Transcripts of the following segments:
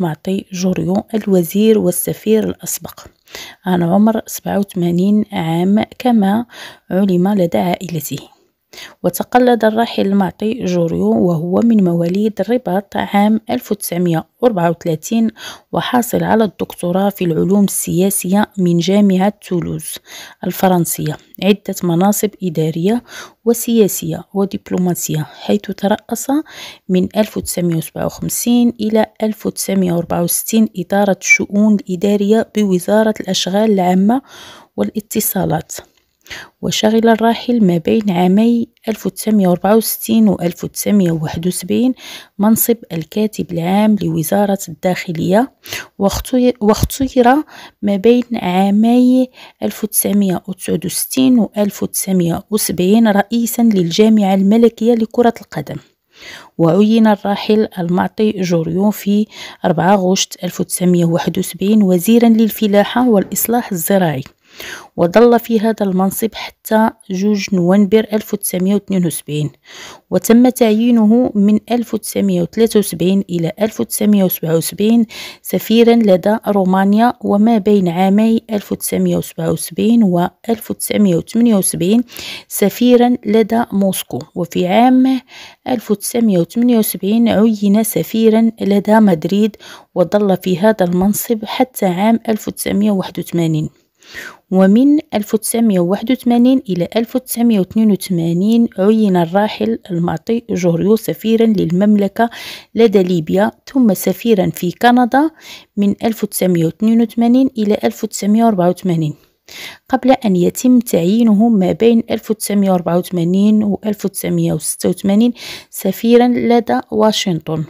معطي جوريو الوزير والسفير الأسبق عن عمر 87 عام كما علم لدى عائلته وتقلد الراحل المعطي جوريو وهو من مواليد الرباط عام 1934 وحاصل على الدكتوراه في العلوم السياسية من جامعة تولوز الفرنسية عدة مناصب إدارية وسياسية ودبلوماسية حيث ترأس من 1957 إلى 1964 إدارة الشؤون الإدارية بوزارة الأشغال العامة والاتصالات وشغل الراحل ما بين عامي 1964 و 1971 منصب الكاتب العام لوزارة الداخلية واختير ما بين عامي 1969 و 1970 رئيسا للجامعة الملكية لكرة القدم وعين الراحل المعطي جوريون في 4 غشت 1971 وزيرا للفلاحة والإصلاح الزراعي وظل في هذا المنصب حتى جوج نوفمبر 1972 وتم تعيينه من 1973 إلى 1977 سفيرا لدى رومانيا وما بين عامي 1977 و 1978 سفيرا لدى موسكو وفي عام 1978 عين سفيرا لدى مدريد وظل في هذا المنصب حتى عام 1981 ومن 1981 إلى 1982 عين الراحل المعطي جوريو سفيرا للمملكة لدى ليبيا ثم سفيرا في كندا من 1982 إلى 1984 قبل أن يتم تعيينه ما بين 1984 و 1986 سفيرا لدى واشنطن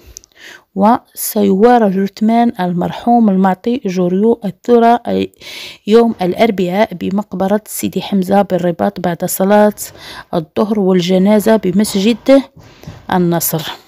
وسيوار جرتمان المرحوم المعطي جوريو الثرى يوم الأربعاء بمقبرة سيدي حمزة بالرباط بعد صلاة الظهر والجنازة بمسجد النصر